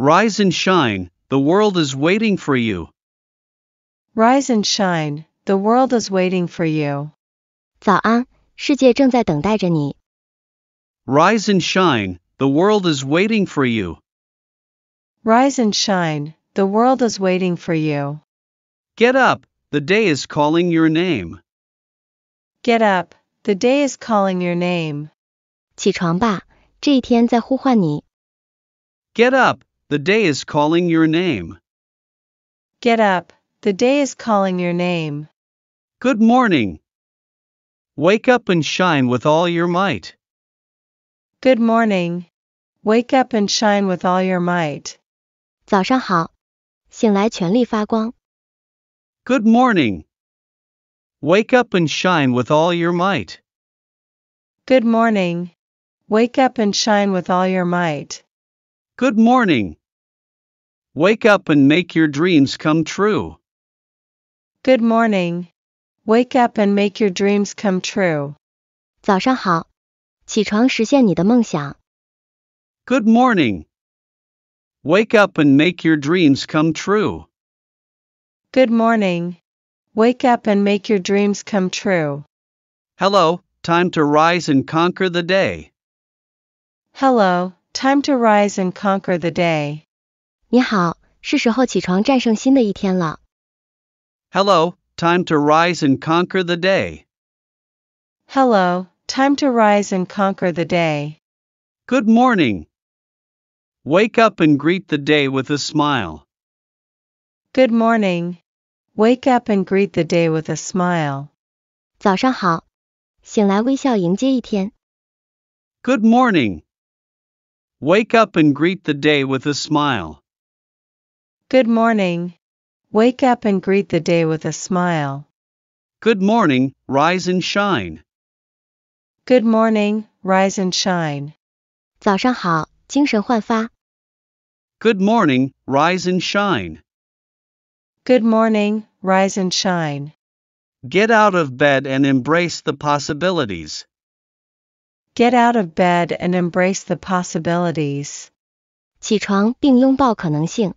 Rise and shine, the world is waiting for you. Rise and shine, the world is waiting for you. Rise and shine, the world is waiting for you. Rise and shine, the world is waiting for you. Get up, the day is calling your name. Get up, the day is calling your name. Get up, the day is calling your name. Get up. The day is calling your name. Good morning. Wake up and shine with all your might. Good morning. Wake up and shine with all your might. Good morning. Wake up and shine with all your might. Good morning. Wake up and shine with all your might. Good morning. Wake up and make your dreams come true. Good morning. Wake up and make your dreams come true. 早上好，起床实现你的梦想。Good morning. Wake up and make your dreams come true. Good morning. Wake up and make your dreams come true. Hello, time to rise and conquer the day. Hello. Time to rise and conquer the day. 你好，是时候起床战胜新的一天了。Hello, time to rise and conquer the day. Hello, time to rise and conquer the day. Good morning. Wake up and greet the day with a smile. Good morning. Wake up and greet the day with a smile. 早上好，醒来微笑迎接一天。Good morning. Wake up and greet the day with a smile. Good morning. Wake up and greet the day with a smile. Good morning, rise and shine. Good morning, rise and shine. Good morning, rise and shine. Good morning, rise and shine. Get out of bed and embrace the possibilities. Get out of bed and embrace the possibilities. 起床并拥抱可能性。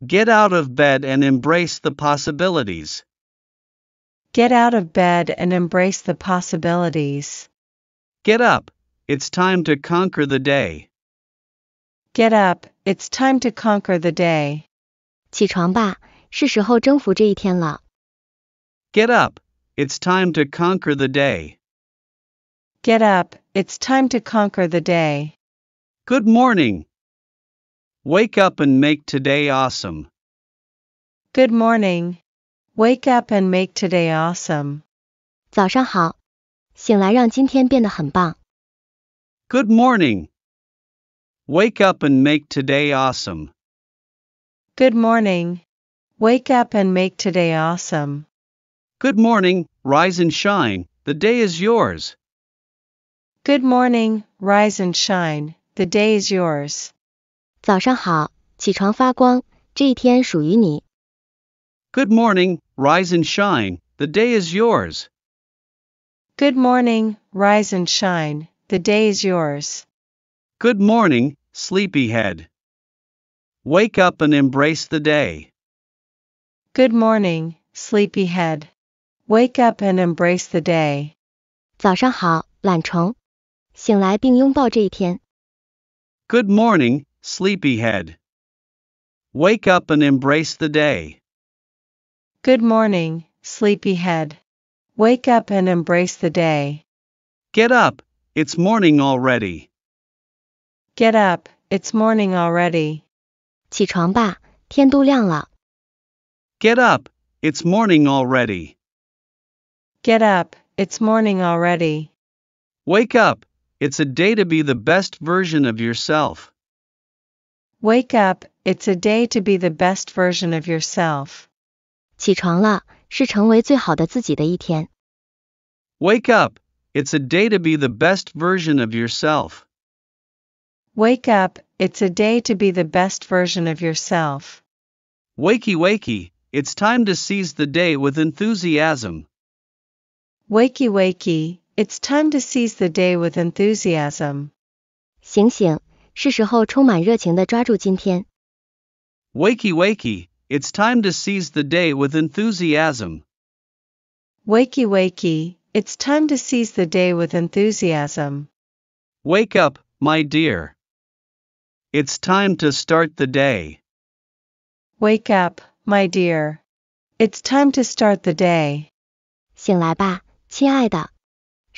Get out of bed and embrace the possibilities. Get out of bed and embrace the possibilities. Get up. It's time to conquer the day. Get up. It's time to conquer the day. 起床吧，是时候征服这一天了。Get up. It's time to conquer the day. Get up, it's time to conquer the day. Good morning. Wake up and make today awesome. Good morning. Wake up and make today awesome. 早上好，醒来让今天变得很棒。Good morning. Wake up and make today awesome. Good morning. Wake up and make today awesome. Good morning, rise and shine, the day is yours. Good morning, rise and shine, the day is yours. 早上好，起床发光，这一天属于你。Good morning, rise and shine, the day is yours. Good morning, rise and shine, the day is yours. Good morning, sleepyhead. Wake up and embrace the day. Good morning, sleepyhead. Wake up and embrace the day. 早上好，懒虫。醒来并拥抱这一天。Good morning, sleepyhead. Wake up and embrace the day. Good morning, sleepyhead. Wake up and embrace the day. Get up, it's morning already. Get up, it's morning already. 起床吧，天都亮了。Get up, it's morning already. Get up, it's morning already. Wake up, it's a day to be the best version of yourself. Wake up, it's a day to be the best version of yourself. Wake up, it's a day to be the best version of yourself. Wake up, it's a day to be the best version of yourself. Wakey wakey, it's time to seize the day with enthusiasm. Wakey wakey, it's time to seize the day with enthusiasm. 醒醒，是时候充满热情地抓住今天。Wakey wakey, it's time to seize the day with enthusiasm. Wakey wakey, it's time to seize the day with enthusiasm. Wake up, my dear. It's time to start the day. Wake up, my dear. It's time to start the day. 醒来吧，亲爱的，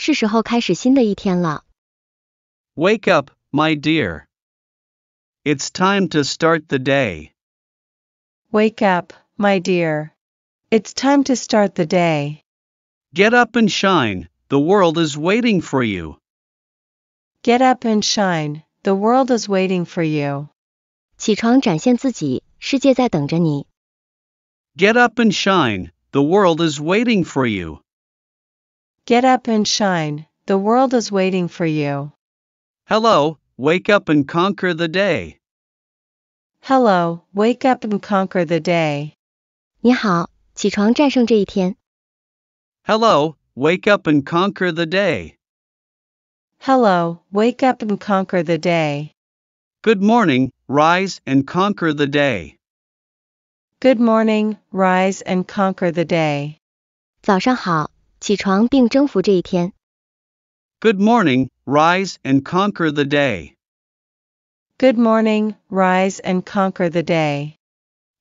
是时候开始新的一天了。Wake up, my dear. It's time to start the day. Wake up, my dear. It's time to start the day. Get up and shine, the world is waiting for you. Get up and shine, the world is waiting for you. 起床展现自己，世界在等着你。Get up and shine, the world is waiting for you. Get up and shine, the world is waiting for you. Hello, wake up and conquer the day. Hello, wake up and conquer the day. wake up and conquer the day. Hello, wake up and conquer the day. Good morning, rise and conquer the day. Good morning, rise and conquer the day. 早上好，起床并征服这一天。Good morning, rise and conquer the day. Good morning, rise and conquer the day.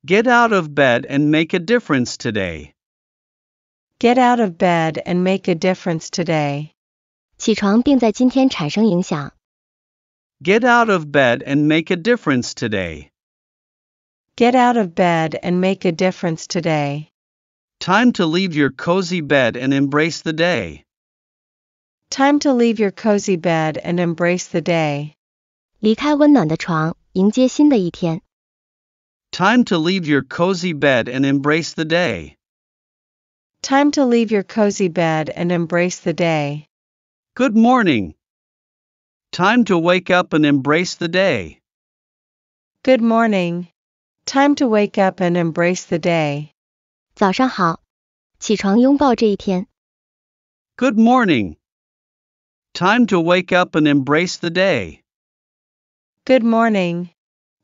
Get out of bed and make a difference today. Get out of bed and make a difference today. 起床并在今天产生影响。Get out of bed and make a difference today. Get out of bed and make a difference today. Time to leave your cozy bed and embrace the day. Time to leave your cozy bed and embrace the day. Time to leave your cozy bed and embrace the day. Time to leave your cozy bed and embrace the day. Good morning. Time to wake up and embrace the day. Good morning. Time to wake up and embrace the day. 早上好，起床拥抱这一天。Good morning. Time to wake up and embrace the day. Good morning.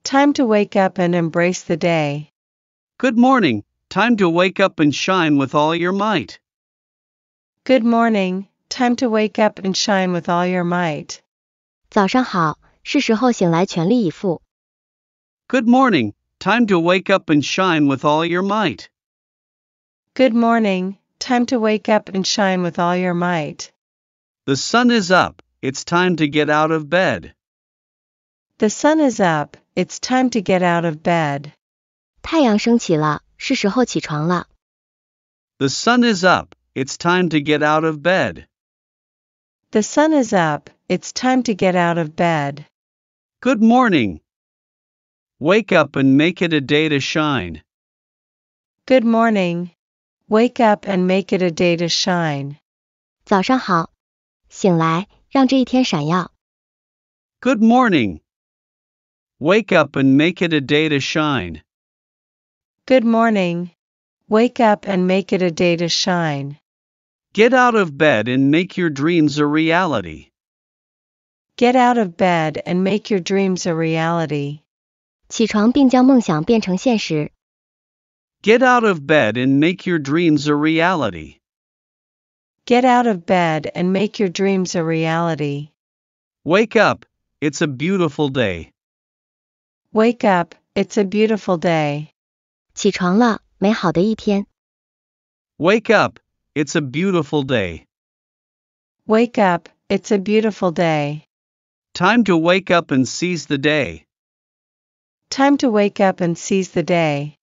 Time to wake up and embrace the day. Good morning. Time to wake up and shine with all your might. Good morning. Time to wake up and shine with all your might. 早上好，是时候醒来，全力以赴。Good morning. Time to wake up and shine with all your might. Good morning, time to wake up and shine with all your might. The sun is up, it's time to get out of bed. The sun is up, it's time to get out of bed. 太阳升起了，是时候起床了。The sun is up, it's time to get out of bed. The sun is up, it's time to get out of bed. Good morning. Wake up and make it a day to shine. Good morning. Wake up and make it a day to shine. 早上好，醒来，让这一天闪耀。Good morning. Wake up and make it a day to shine. Good morning. Wake up and make it a day to shine. Get out of bed and make your dreams a reality. Get out of bed and make your dreams a reality. 起床并将梦想变成现实。Get out of bed and make your dreams a reality. Get out of bed and make your dreams a reality. Wake up, it's a beautiful day. Wake up, it's a beautiful day. Wake up, it's a beautiful day. Wake up, it's a beautiful day. Time to wake up and seize the day. Time to wake up and seize the day.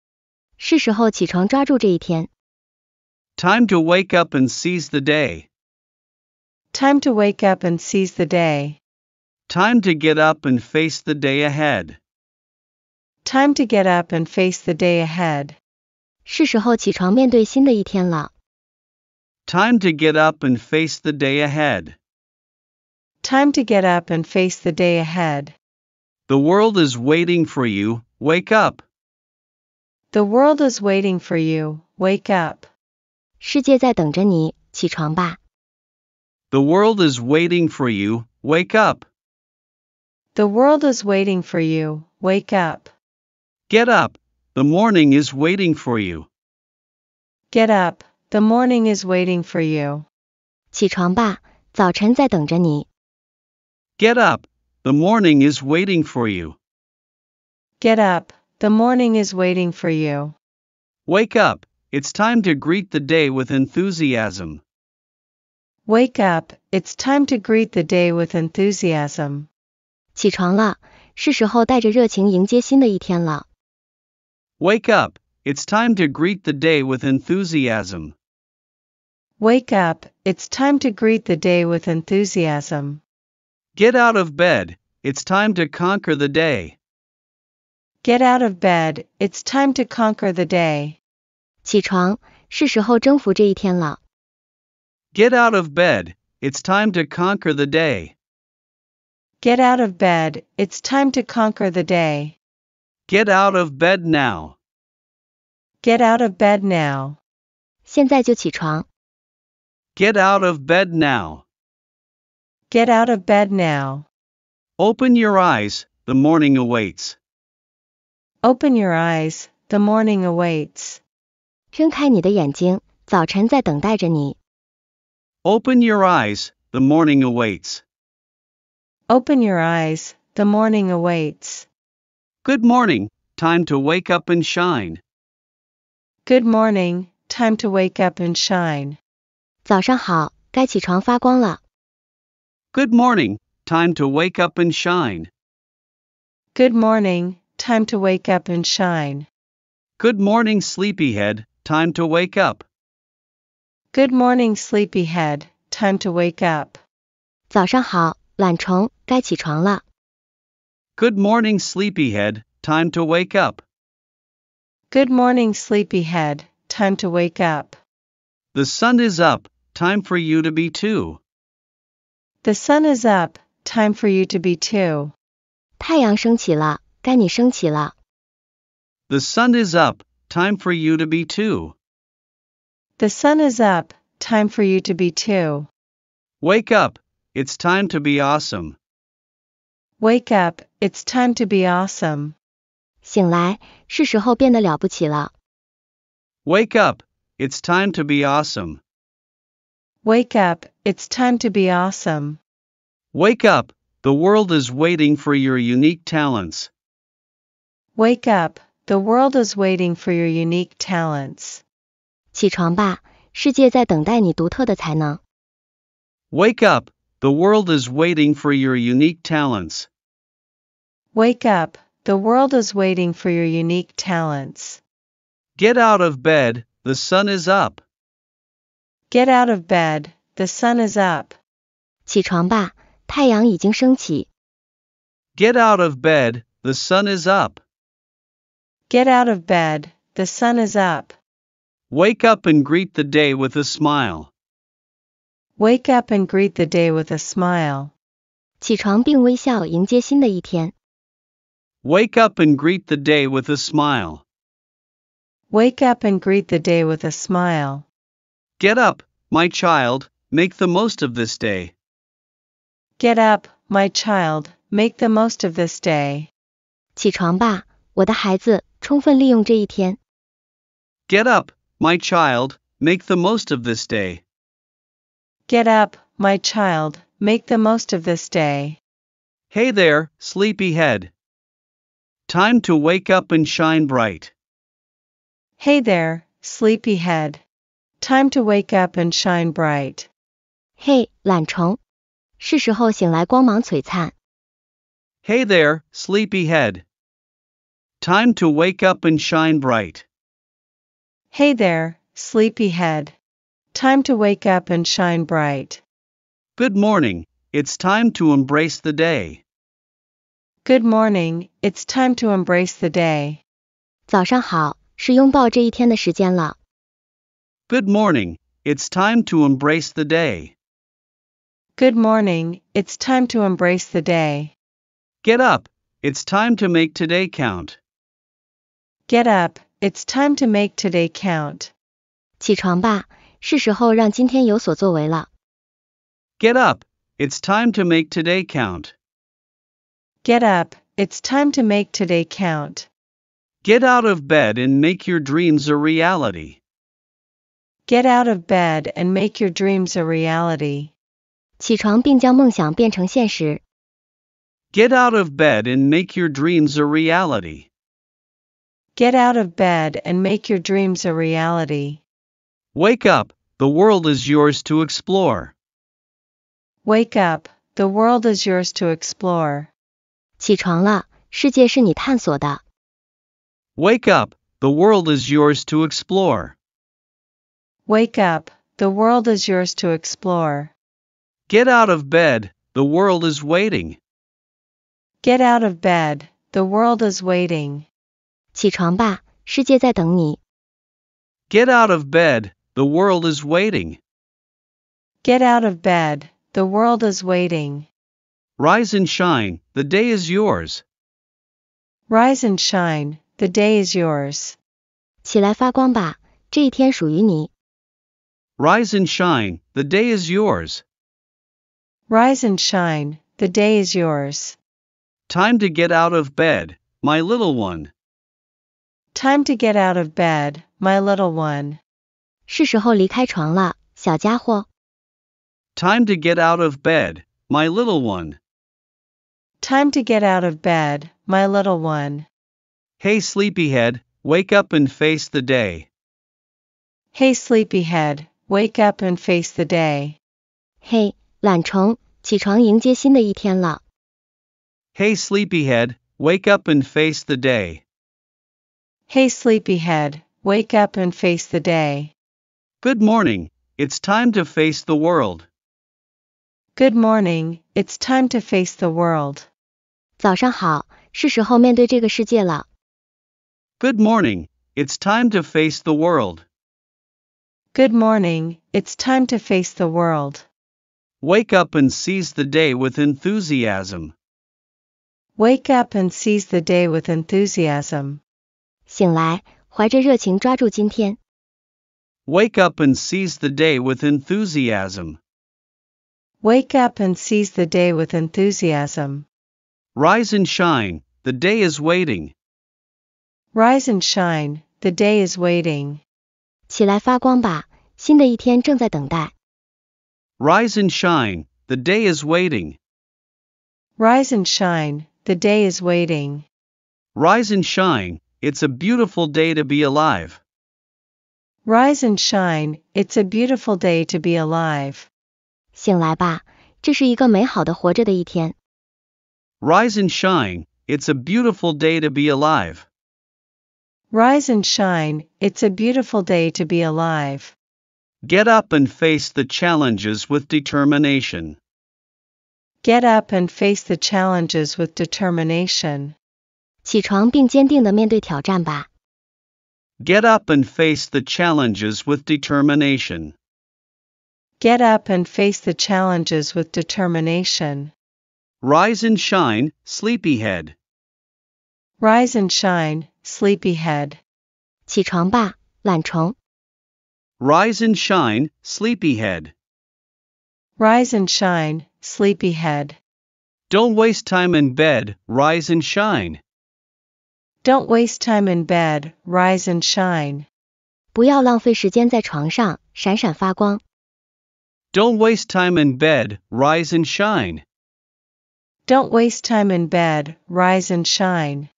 是时候起床抓住这一天。Time to wake up and seize the day. Time to wake up and seize the day. Time to get up and face the day ahead. Time to get up and face the day ahead. 是时候起床面对新的一天了。Time to get up and face the day ahead. Time to get up and face the day ahead. The world is waiting for you. Wake up. The world is waiting for you. Wake up. 世界在等着你，起床吧。The world is waiting for you. Wake up. The world is waiting for you. Wake up. Get up. The morning is waiting for you. Get up. The morning is waiting for you. 起床吧，早晨在等着你。Get up. The morning is waiting for you. Get up. The morning is waiting for you. Wake up, it's time to greet the day with enthusiasm. Wake up, it's time to greet the day with enthusiasm. 起床了，是时候带着热情迎接新的一天了。Wake up, it's time to greet the day with enthusiasm. Wake up, it's time to greet the day with enthusiasm. Get out of bed, it's time to conquer the day. Get out of bed, it's time to conquer the day. 起床，是时候征服这一天了。Get out of bed, it's time to conquer the day. Get out of bed, it's time to conquer the day. Get out of bed now. Get out of bed now. 现在就起床。Get out of bed now. Get out of bed now. Open your eyes, the morning awaits. Open your eyes, the morning awaits. 睁开你的眼睛，早晨在等待着你。Open your eyes, the morning awaits. Open your eyes, the morning awaits. Good morning, time to wake up and shine. Good morning, time to wake up and shine. 早上好，该起床发光了。Good morning, time to wake up and shine. Good morning, time to wake up and shine. Good morning, sleepyhead, time to wake up. Good morning, sleepyhead, time to wake up. 早上好，懒虫，该起床了。Good morning, sleepyhead, time to wake up. Good morning, sleepyhead, time to wake up. The sun is up, time for you to be too. The sun is up, time for you to be too. 太阳升起了，该你升起了。The sun is up, time for you to be too. The sun is up, time for you to be too. Wake up, it's time to be awesome. Wake up, it's time to be awesome. 醒来，是时候变得了不起了。Wake up, it's time to be awesome. Wake up, it's time to be awesome. Wake up, the world is waiting for your unique talents. Wake up, the world is waiting for your unique talents. 起床吧，世界在等待你独特的才能。Wake up, the world is waiting for your unique talents. Wake up, the world is waiting for your unique talents. Get out of bed, the sun is up. Get out of bed, the sun is up. 起床吧，太阳已经升起。Get out of bed, the sun is up. Get out of bed, the sun is up. Wake up and greet the day with a smile. Wake up and greet the day with a smile. 起床并微笑迎接新的一天。Wake up and greet the day with a smile. Wake up and greet the day with a smile. Get up, my child, make the most of this day. Get up, my child, make the most of this day. 起床吧，我的孩子，充分利用这一天。Get up, my child, make the most of this day. Get up, my child, make the most of this day. Hey there, sleepy head. Time to wake up and shine bright. Hey there, sleepy head. Time to wake up and shine bright. Hey, Hey there, sleepy head. Time to wake up and shine bright. Hey there, sleepyhead. Time to wake up and shine bright. Good morning, it's time to embrace the day. Good morning, it's time to embrace the day. Good morning, it's time to embrace the day. Good morning, it's time to embrace the day. Get up, it's time to make today count. Get up, it's time to make today count. 起床吧，是时候让今天有所作为了。Get up, it's time to make today count. Get up, it's time to make today count. Get out of bed and make your dreams a reality. Get out of bed and make your dreams a reality. 起床并将梦想变成现实。Get out of bed and make your dreams a reality. Get out of bed and make your dreams a reality. Wake up, the world is yours to explore. Wake up, the world is yours to explore. Wake up, the world is yours to explore. Wake up, the world is yours to explore. Get out of bed, the world is waiting. Get out of bed, the world is waiting. 起床吧，世界在等你。Get out of bed, the world is waiting. Get out of bed, the world is waiting. Rise and shine, the day is yours. Rise and shine, the day is yours. 起来发光吧，这一天属于你。Rise and shine, the day is yours. Rise and shine, the day is yours. Time to get out of bed, my little one. Time to get out of bed, my little one. 是时候离开床了，小家伙。Time to get out of bed, my little one. Time to get out of bed, my little one. Hey, sleepyhead, wake up and face the day. Hey, sleepyhead, wake up and face the day. Hey, 懒虫，起床迎接新的一天了。Hey, sleepyhead, wake up and face the day. Hey, sleepyhead, wake up and face the day. Good morning, it's time to face the world. Good morning, it's time to face the world. Good morning, it's time to face the world. Good morning, it's time to face the world. Wake up and seize the day with enthusiasm. Wake up and seize the day with enthusiasm. 醒来，怀着热情抓住今天。Wake up and seize the day with enthusiasm. Wake up and seize the day with enthusiasm. Rise and shine, the day is waiting. Rise and shine, the day is waiting. 起来发光吧，新的一天正在等待。Rise and shine, the day is waiting. Rise and shine, the day is waiting. Rise and shine, it's a beautiful day to be alive. Rise and shine, it's a beautiful day to be alive. Rise and shine, it's a beautiful day to be alive. Rise and shine, it's a beautiful day to be alive. Get up and face the challenges with determination. Get up and face the challenges with determination. 起床并坚定地面对挑战吧。Get up and face the challenges with determination. Get up and face the challenges with determination. Rise and shine, sleepyhead. Rise and shine, sleepyhead. 起床吧，懒虫。Rise and shine, sleepyhead. Rise and shine, sleepyhead. Don't waste time in bed, rise and shine. Don't waste time in bed, rise and shine. do not waste time in bed, rise and shine. Don't waste time in bed, rise and shine.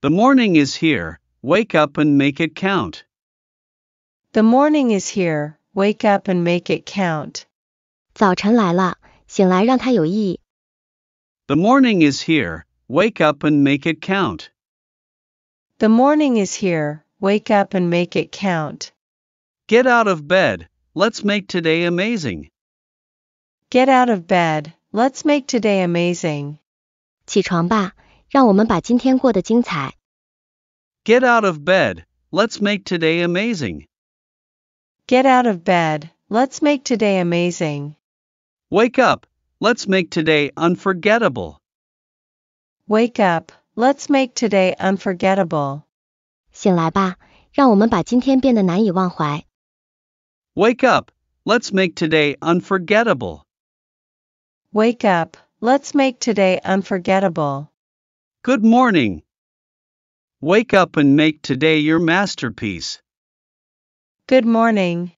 The morning is here, wake up and make it count. The morning is here, wake up and make it count. morning is here, wake up and make it count. The morning is here, wake up and make it count. Get out of bed, let's make today amazing. Get out of bed, let's make today amazing. 起床吧，让我们把今天过得精彩。Get out of bed, let's make today amazing. Get out of bed, let's make today amazing. Wake up, let's make today unforgettable. Wake up, Let's make today unforgettable. 醒来吧，让我们把今天变得难以忘怀。Wake up. Let's make today unforgettable. Wake up. Let's make today unforgettable. Good morning. Wake up and make today your masterpiece. Good morning.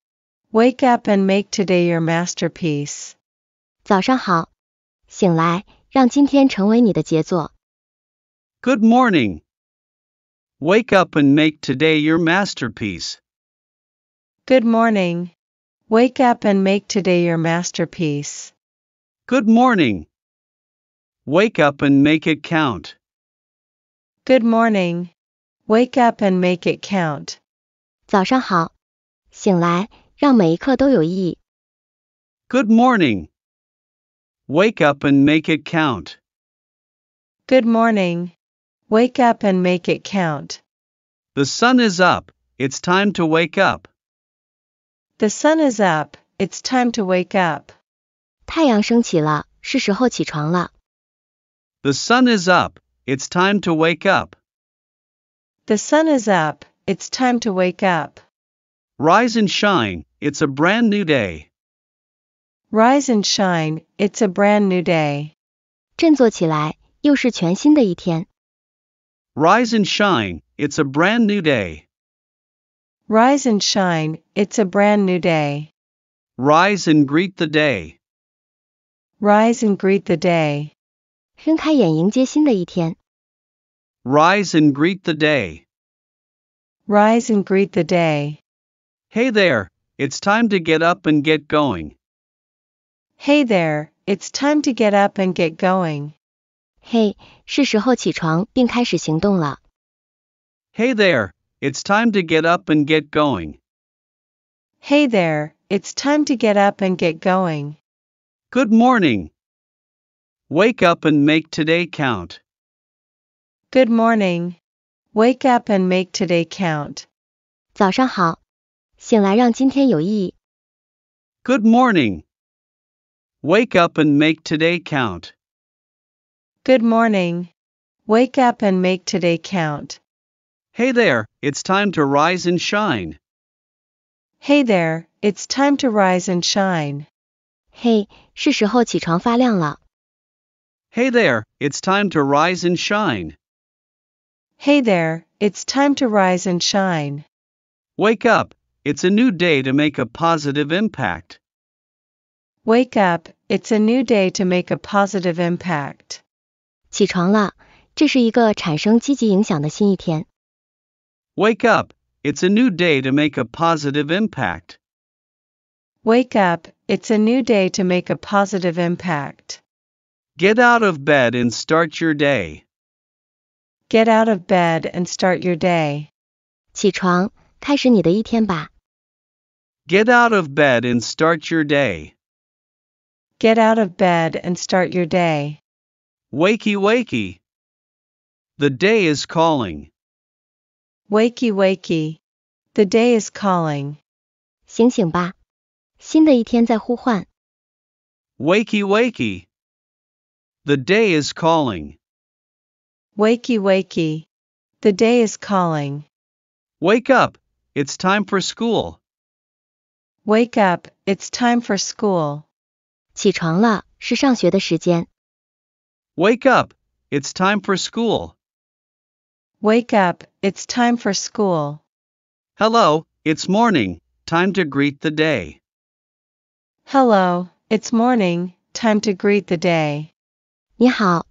Wake up and make today your masterpiece. 早上好，醒来，让今天成为你的杰作。Good morning. Wake up and make today your masterpiece. Good morning. Wake up and make today your masterpiece. Good morning. Wake up and make it count. Good morning. Wake up and make it count. 早上好，醒来，让每一刻都有意义。Good morning. Wake up and make it count. Good morning. Wake up and make it count. The sun is up, it's time to wake up. The sun is up, it's time to wake up. The sun is up, it's time to wake up. The sun is up, it's time to wake up. Rise and shine, it's a brand new day. Rise and shine, it's a brand new day. 振作起来，又是全新的一天。Rise and shine, it's a brand new day. Rise and shine, it's a brand new day. Rise and greet the day. Rise and greet the day. 睁开眼迎接新的一天。Rise and greet the day. Rise and greet the day. Hey there, it's time to get up and get going. Hey there, it's time to get up and get going. Hey, 是时候起床并开始行动了。Hey there, it's time to get up and get going. Hey there, it's time to get up and get going. Good morning. Wake up and make today count. Good morning. Wake up and make today count. 早上好，醒来让今天有意义。Good morning. Wake up and make today count. Good morning. Wake up and make today count. Hey there, it's time to rise and shine. Hey there, it's time to rise and shine. Hey, Hey there, it's time to rise and shine. Hey there, it's time to rise and shine. Wake up, it's a new day to make a positive impact. Wake up, it's a new day to make a positive impact. 起床了，这是一个产生积极影响的新一天。Wake up, it's a new day to make a positive impact. Wake up, it's a new day to make a positive impact. Get out of bed and start your day. Get out of bed and start your day. 起床，开始你的一天吧。Get out of bed and start your day. Get out of bed and start your day. Wakey, wakey. The day is calling. Wakey, wakey. The day is calling. 醒醒吧，新的一天在呼唤。Wakey, wakey. The day is calling. Wakey, wakey. The day is calling. Wake up, it's time for school. Wake up, it's time for school. 起床了，是上学的时间。Wake up, it's time for school. Wake up, it's time for school. Hello, it's morning, time to greet the day. Hello, it's morning, time to greet the day. Hello!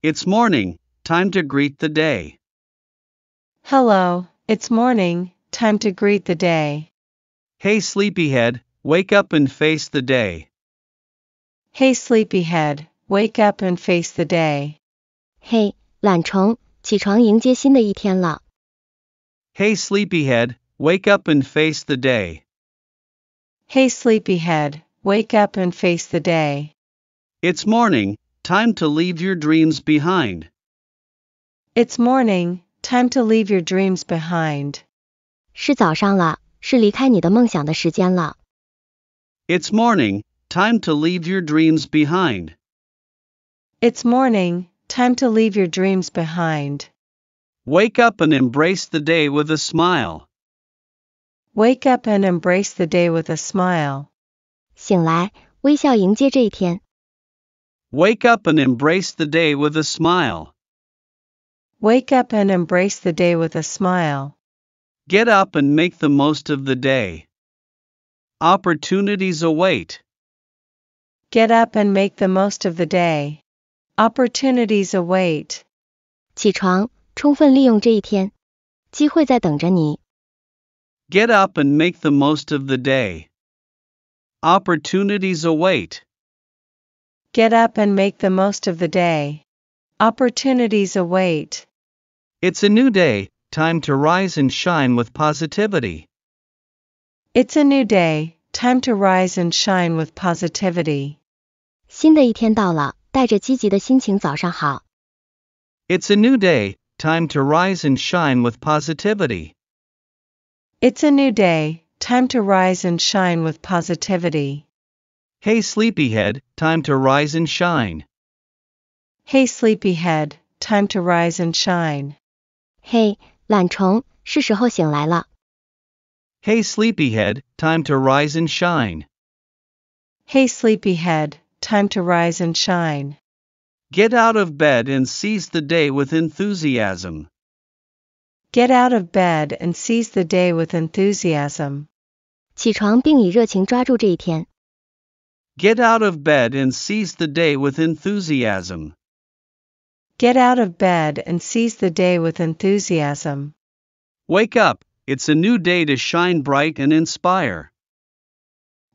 it's morning, time to greet the day. Hello, it's morning, time to greet the day. Hey, sleepyhead, wake up and face the day. Hey sleepyhead, wake up and face the day. Hey, Hey sleepyhead, wake up and face the day. Hey sleepyhead, wake up and face the day. It's morning, time to leave your dreams behind. It's morning, time to leave your dreams behind. 是早上了，是离开你的梦想的时间了。It's morning, Time to leave your dreams behind. It's morning, time to leave your dreams behind. Wake up and embrace the day with a smile. Wake up and embrace the day with a smile. Wake up and embrace the day with a smile. Wake up and embrace the day with a smile. Get up and make the most of the day. Opportunities await. Get up and make the most of the day. Opportunities await. 起床，充分利用这一天，机会在等着你。Get up and make the most of the day. Opportunities await. Get up and make the most of the day. Opportunities await. It's a new day, time to rise and shine with positivity. It's a new day, time to rise and shine with positivity. 新的一天到了，带着积极的心情，早上好。It's a new day, time to rise and shine with positivity. It's a new day, time to rise and shine with positivity. Hey sleepyhead, time to rise and shine. Hey sleepyhead, time to rise and shine. Hey, 懒虫，是时候醒来了。Hey sleepyhead, time to rise and shine. Hey sleepyhead, time to rise and shine. Get out of bed and seize the day with enthusiasm. Get out of bed and seize the day with enthusiasm. 起床并以热情抓住这一天。Get out of bed and seize the day with enthusiasm. Get out of bed and seize the day with enthusiasm. Wake up, it's a new day to shine bright and inspire.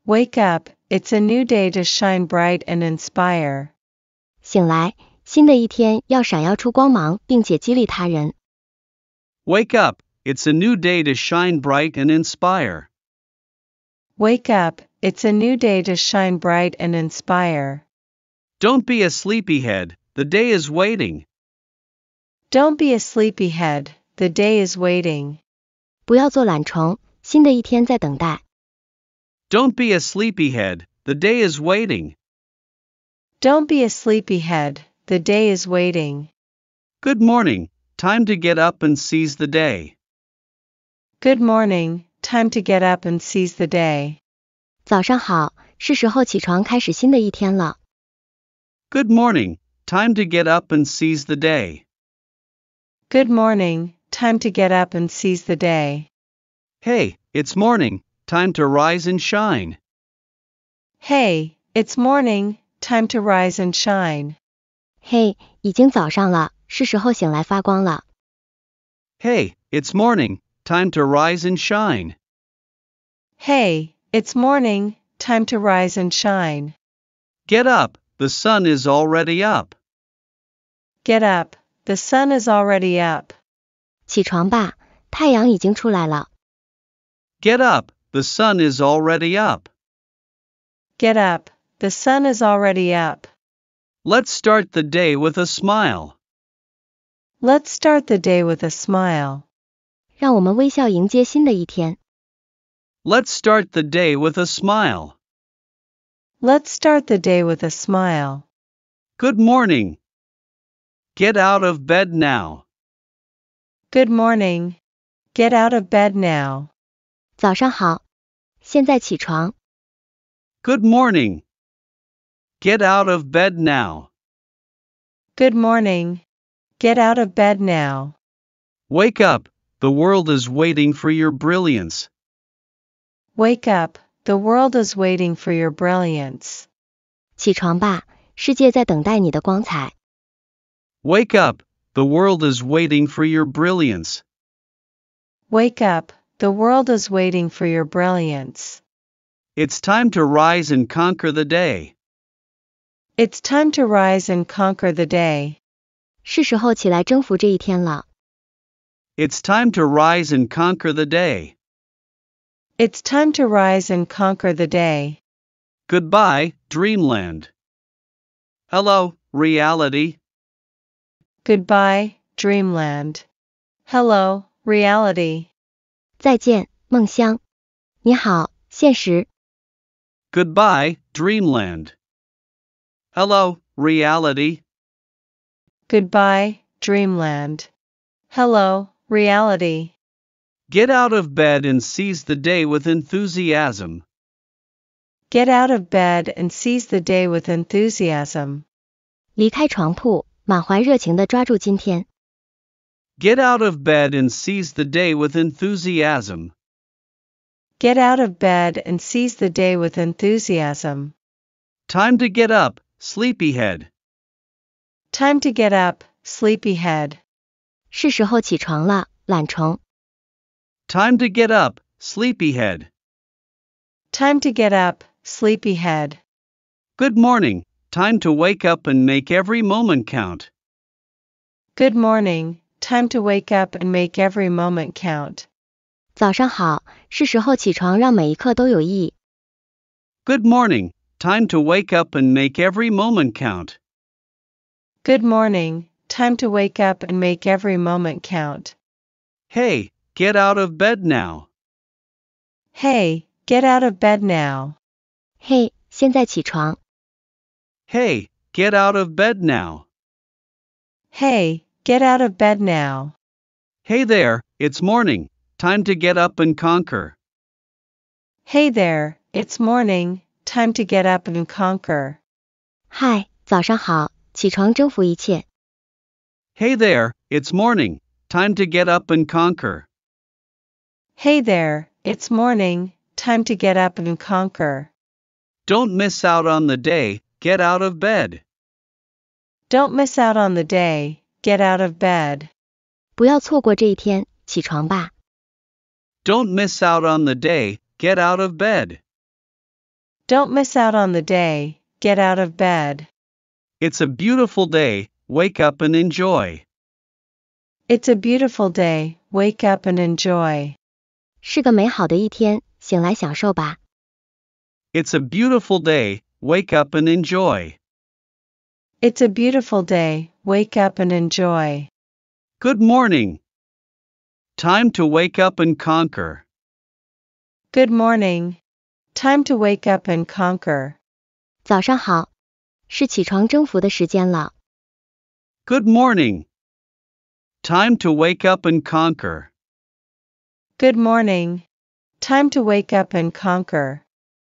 Wake up, it's a new day to shine bright and inspire. Wake up, it's a new day to shine bright and inspire. Wake up, it's a new day to shine bright and inspire. Don't be a sleepyhead, the day is waiting. Don't be a sleepyhead, the day is waiting. 不要做懒虫，新的一天在等待。don't be a sleepyhead, the day is waiting. Don't be a sleepyhead, the day is waiting. Good morning, time to get up and seize the day. Good morning, time to get up and seize the day. 早上好，是时候起床开始新的一天了。Good morning, time to get up and seize the day. Good morning, time to get up and seize the day. Hey, it's morning, time to rise and shine. Hey, it's morning, time to rise and shine. Hey, 已经早上了，是时候醒来发光了。Hey, it's morning, time to rise and shine. Hey, it's morning, time to rise and shine. Get up, the sun is already up. Get up, the sun is already up. 起床吧，太阳已经出来了。Get up, the sun is already up. Get up. The sun is already up. Let's start the day with a smile. Let's start the day with a smile. 让我们微笑迎接新的一天。Let's start the day with a smile. Let's start the day with a smile. Good morning. Get out of bed now. Good morning. Get out of bed now. 早上好，现在起床。Good morning. Get out of bed now. Good morning. Get out of bed now. Wake up. The world is waiting for your brilliance. Wake up. The world is waiting for your brilliance. 起床吧，世界在等待你的光彩。Wake up. The world is waiting for your brilliance. Wake up. The world is waiting for your brilliance. It's time to rise and conquer the day. It's time to rise and conquer the day. 是时候起来征服这一天了。It's time to rise and conquer the day. It's time to rise and conquer the day. Goodbye, dreamland. Hello, reality. Goodbye, dreamland. Hello, reality. 再见，梦乡。你好，现实。Goodbye, dreamland. Hello, reality. Goodbye, dreamland. Hello, reality. Get out of bed and seize the day with enthusiasm. Get out of bed and seize the day with enthusiasm. 离开床铺，满怀热情地抓住今天。Get out of bed and seize the day with enthusiasm. Get out of bed and seize the day with enthusiasm. Time to get up, sleepyhead. Time to get up, sleepyhead. 是时候起床了，懒虫。Time to get up, sleepyhead. Time to get up, sleepyhead. Good morning, time to wake up and make every moment count. Good morning, Time to wake up and make every moment count. Good morning. Time to wake up and make every moment count. Good morning. Time to wake up and make every moment count. Hey, get out of bed now. Hey, get out of bed now. Hey, Hey, get out of bed now. Hey, Get out of bed now. Hey there, it's morning. Time to get up and conquer. Hey there, it's morning. Time to get up and conquer. 嗨，早上好，起床征服一切。Hey there, it's morning. Time to get up and conquer. Hey there, it's morning. Time to get up and conquer. Don't miss out on the day. Get out of bed. Don't miss out on the day. Get out of bed. 不要错过这一天，起床吧。Don't miss out on the day. Get out of bed. Don't miss out on the day. Get out of bed. It's a beautiful day. Wake up and enjoy. It's a beautiful day. Wake up and enjoy. 是个美好的一天，醒来享受吧。It's a beautiful day. Wake up and enjoy. It's a beautiful day, wake up and enjoy. Good morning. Time to wake up and conquer. Good morning. Time to wake up and conquer. 早上好，是起床征服的时间了。Good morning. Time to wake up and conquer. Good morning. Time to wake up and conquer.